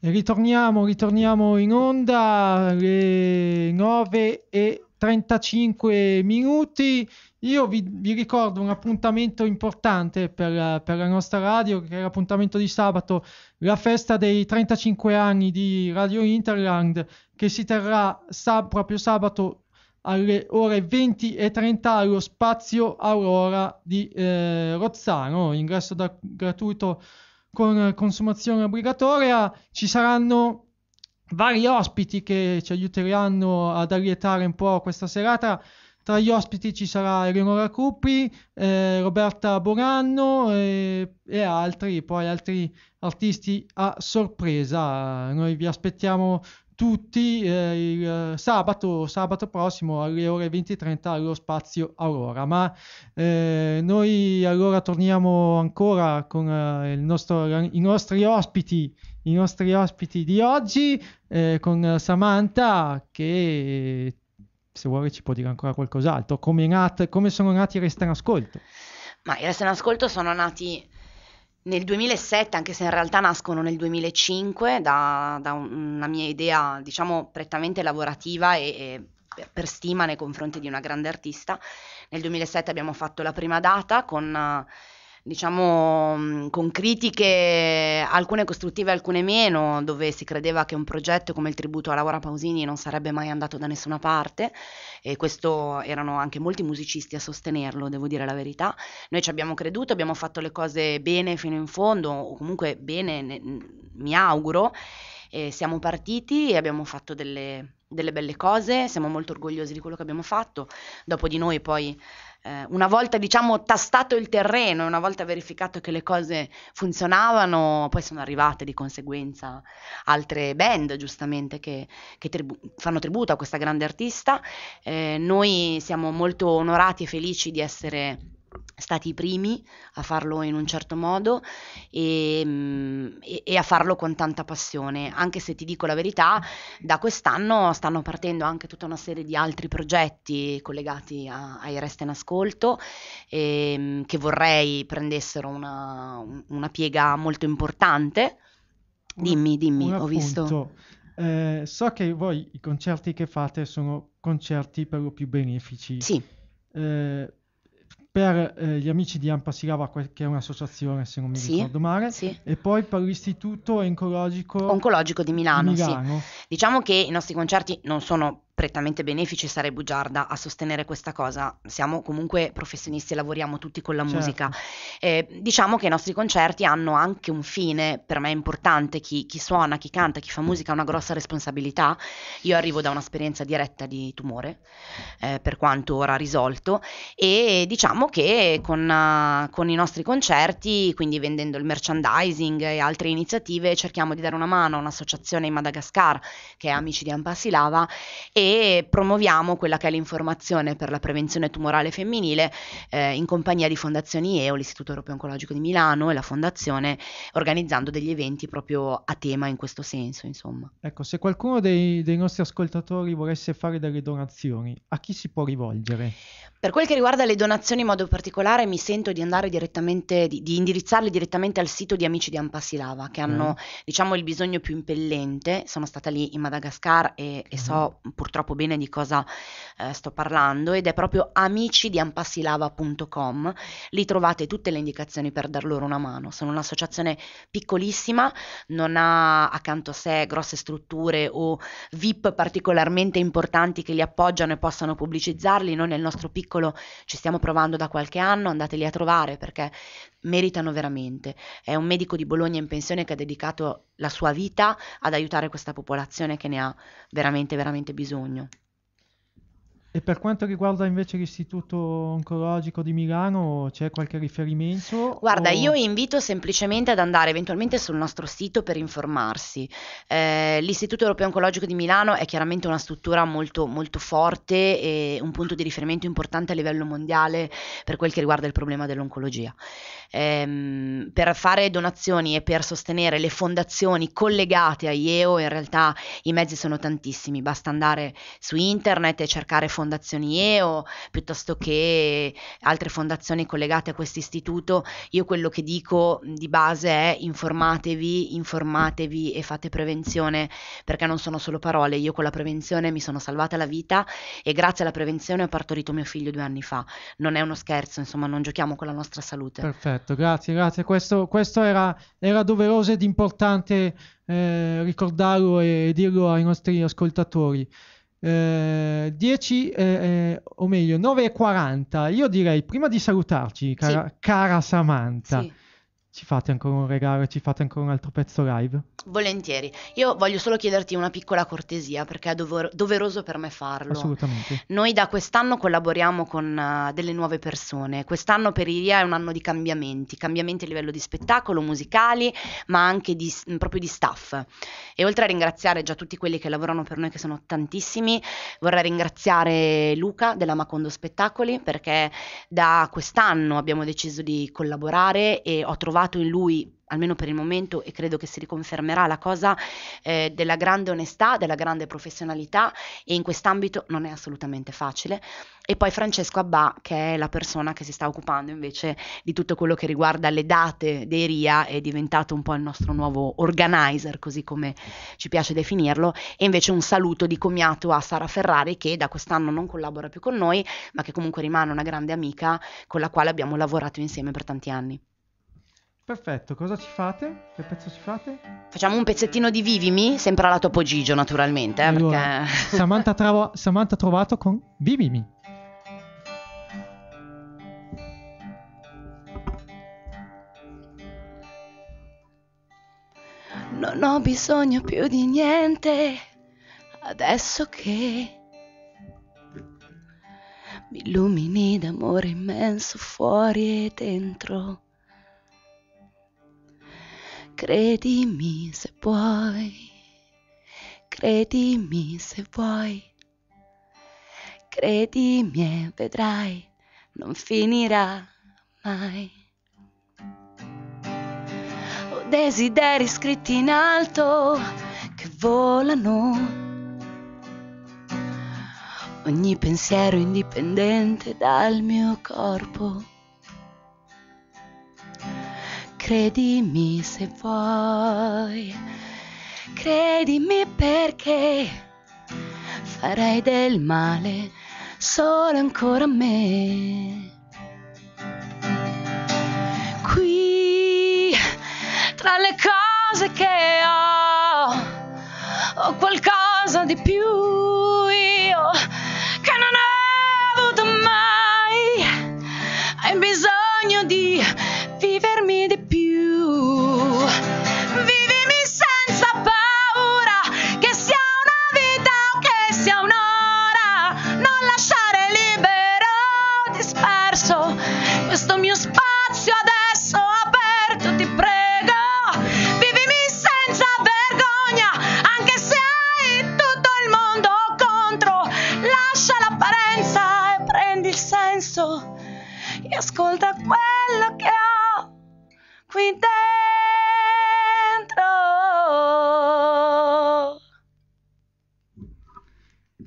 Ritorniamo, ritorniamo in onda alle 9 e 35 minuti. Io vi, vi ricordo un appuntamento importante per, per, la nostra radio, che è l'appuntamento di sabato, la festa dei 35 anni di Radio Interland, che si terrà sab- proprio sabato alle ore 20 e 30 allo spazio Aurora di eh, Rozzano, ingresso da- gratuito con consumazione obbligatoria ci saranno vari ospiti che ci aiuteranno ad allietare un po' questa serata. Tra gli ospiti ci sarà Eleonora Cuppi, eh, Roberta Boranno e, eh, e, altri, poi altri artisti a sorpresa. Noi vi aspettiamo tutti eh, il eh, sabato, sabato, prossimo alle ore 20.30 allo spazio Aurora. Ma eh, noi allora torniamo ancora con eh, nostro, i, nostri ospiti, i nostri ospiti di oggi, eh, con Samantha che se vuole ci può dire ancora qualcos'altro, come, nat- come sono nati i Resta in Ascolto. Ma i Resta in Ascolto sono nati nel 2007, anche se in realtà nascono nel 2005, da, da una mia idea, diciamo, prettamente lavorativa e, e per stima nei confronti di una grande artista. Nel 2007 abbiamo fatto la prima data con diciamo, mm, con critiche alcune costruttive, alcune meno, dove si credeva che un progetto come il tributo a Laura Pausini non sarebbe mai andato da nessuna parte e questo erano anche molti musicisti a sostenerlo, devo dire la verità. Noi ci abbiamo creduto, abbiamo fatto le cose bene fino in fondo, o comunque bene, ne, mi auguro, e siamo partiti e abbiamo fatto delle, delle belle cose, siamo molto orgogliosi di quello che abbiamo fatto. Dopo di noi poi eh, una volta diciamo tastato il terreno, una volta verificato che le cose funzionavano, poi sono arrivate di conseguenza altre band giustamente che, che tribu- fanno tributo a questa grande artista. Eh, noi siamo molto onorati e felici di essere stati i primi a farlo in un certo modo mm, e, e, a farlo con tanta passione, anche se ti dico la verità, da quest'anno stanno partendo anche tutta una serie di altri progetti collegati a, ai Resta in Ascolto e, ehm, che vorrei prendessero una, una piega molto importante. Dimmi, dimmi, ho visto... Eh, so che voi i concerti che fate sono concerti per lo più benefici. Sì. Eh, per eh, gli amici di Ampasilava, che è un'associazione se non mi sì, ricordo male, sì. e poi per l'Istituto Oncologico, Oncologico di Milano. Milano. Sì. Diciamo che i nostri concerti non sono prettamente benefici sarei bugiarda a sostenere questa cosa, siamo comunque professionisti e lavoriamo tutti con la certo. musica. Eh, diciamo che i nostri concerti hanno anche un fine, per me è importante, chi, chi suona, chi canta, chi fa musica ha una grossa responsabilità, io arrivo da un'esperienza diretta di tumore, eh, per quanto ora risolto, e diciamo che con, uh, con i nostri concerti, quindi vendendo il merchandising e altre iniziative, cerchiamo di dare una mano a un'associazione in Madagascar che è Amici di Ampasilava e e promuoviamo quella che è l'informazione per la prevenzione tumorale femminile eh, in compagnia di Fondazioni EO, l'Istituto Europeo Oncologico di Milano e la Fondazione, organizzando degli eventi proprio a tema in questo senso. Insomma. Ecco, se qualcuno dei, dei nostri ascoltatori volesse fare delle donazioni, a chi si può rivolgere? Per quel che riguarda le donazioni in modo particolare, mi sento di andare direttamente, di, di indirizzarle direttamente al sito di Amici di Ampassilava, che hanno, mm. diciamo, il bisogno più impellente. Sono stata lì in Madagascar e, e so mm. purtroppo bene di cosa eh, sto parlando, ed è proprio amicidiampassilava.com. Lì trovate tutte le indicazioni per dar loro una mano. Sono un'associazione piccolissima, non ha accanto a sé grosse strutture o VIP particolarmente importanti che li appoggiano e possano pubblicizzarli. Noi nel nostro piccolo piccolo, ci stiamo provando da qualche anno, andateli a trovare perché meritano veramente. È un medico di Bologna in pensione che ha dedicato la sua vita ad aiutare questa popolazione che ne ha veramente, veramente bisogno. E per quanto riguarda invece l'Istituto Oncologico di Milano, c'è qualche riferimento? Guarda, o... io invito semplicemente ad andare eventualmente sul nostro sito per informarsi. Eh, L'Istituto Europeo Oncologico di Milano è chiaramente una struttura molto, molto forte e un punto di riferimento importante a livello mondiale per quel che riguarda il problema dell'oncologia. Eh, per fare donazioni e per sostenere le fondazioni collegate a IEO, in realtà i mezzi sono tantissimi, basta andare su internet e cercare fondazioni EO, piuttosto che altre fondazioni collegate a questo istituto, io quello che dico di base è informatevi, informatevi e fate prevenzione, perché non sono solo parole, io con la prevenzione mi sono salvata la vita e grazie alla prevenzione ho partorito mio figlio due anni fa. Non è uno scherzo, insomma, non giochiamo con la nostra salute. Perfetto, grazie, grazie. Questo, questo era, era doveroso ed importante eh, ricordarlo e dirlo ai nostri ascoltatori. Eh, 10 eh, eh, o meglio 9.40 io direi prima di salutarci cara, sì. cara Samantha sì. Ci fate ancora un regalo, e ci fate ancora un altro pezzo live? Volentieri. Io voglio solo chiederti una piccola cortesia perché è dover- doveroso per me farlo. Assolutamente. Noi da quest'anno collaboriamo con uh, delle nuove persone. Quest'anno per Iria è un anno di cambiamenti, cambiamenti a livello di spettacolo, musicali, ma anche di, proprio di staff. E oltre a ringraziare già tutti quelli che lavorano per noi, che sono tantissimi, vorrei ringraziare Luca della Macondo Spettacoli perché da quest'anno abbiamo deciso di collaborare e ho trovato trovato in lui almeno per il momento e credo che si riconfermerà la cosa eh, della grande onestà, della grande professionalità e in quest'ambito non è assolutamente facile. E poi Francesco Abba, che è la persona che si sta occupando invece di tutto quello che riguarda le date dei RIA, è diventato un po' il nostro nuovo organizer, così come ci piace definirlo, e invece un saluto di commiato a Sara Ferrari che da quest'anno non collabora più con noi, ma che comunque rimane una grande amica con la quale abbiamo lavorato insieme per tanti anni. Perfetto, cosa ci fate? Che pezzo ci fate? Facciamo un pezzettino di Vivimi, sempre alla Topo Gigio naturalmente. Eh, allora, perché... Samantha, travo... Samantha Trovato con Vivimi. Non ho bisogno più di niente adesso che mi illumini d'amore immenso fuori e dentro Credimi se puoi, credimi se vuoi, credimi e vedrai, non finirà mai. Ho desideri scritti in alto che volano, ogni pensiero indipendente dal mio corpo Credimi se vuoi, credimi perché farai del male solo ancora a me. Qui, tra le cose che ho, ho qualcosa di più. espacio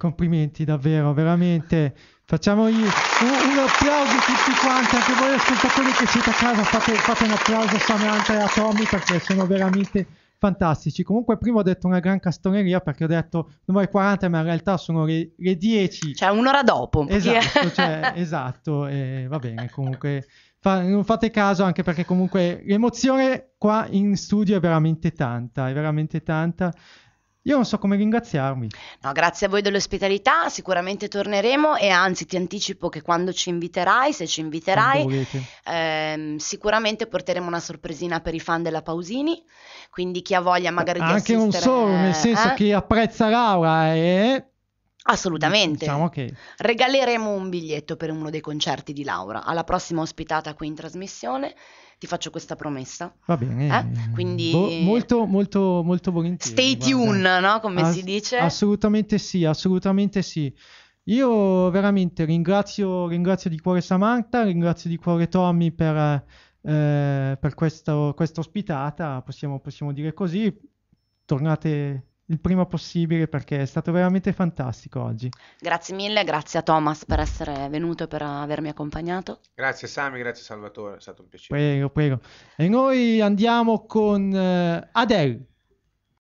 complimenti davvero, veramente. Facciamo un, un applauso a tutti quanti, anche voi ascoltatori che siete a casa, fate, fate un applauso a Samantha e a Tommy perché sono veramente fantastici. Comunque, prima ho detto una gran castoneria perché ho detto numero 40, ma in realtà sono le, le 10. Cioè, un'ora dopo. Esatto, cioè, esatto eh, va bene. Comunque, fa, non fate caso anche perché comunque l'emozione qua in studio è veramente tanta, è veramente tanta. Io non so come ringraziarmi. No, grazie a voi dell'ospitalità, sicuramente torneremo e anzi ti anticipo che quando ci inviterai, se ci inviterai, ehm, sicuramente porteremo una sorpresina per i fan della Pausini, quindi chi ha voglia magari di Anche assistere... Anche non solo, nel eh, senso eh? che apprezza Laura e Assolutamente. Diciamo che... Regaleremo un biglietto per uno dei concerti di Laura. Alla prossima ospitata qui in trasmissione ti faccio questa promessa. Va bene. Eh? Quindi... Bo- molto, molto, molto volentieri. Stay guarda. tuned, no? Come As- si dice? Assolutamente sì, assolutamente sì. Io veramente ringrazio, ringrazio di cuore Samantha, ringrazio di cuore Tommy per, eh, per questa ospitata, possiamo, possiamo dire così. Tornate il prima possibile perché è stato veramente fantastico oggi. Grazie mille, grazie a Thomas per essere venuto e per avermi accompagnato. Grazie Sami, grazie Salvatore, è stato un piacere. Prego, prego. E noi andiamo con uh, Adele.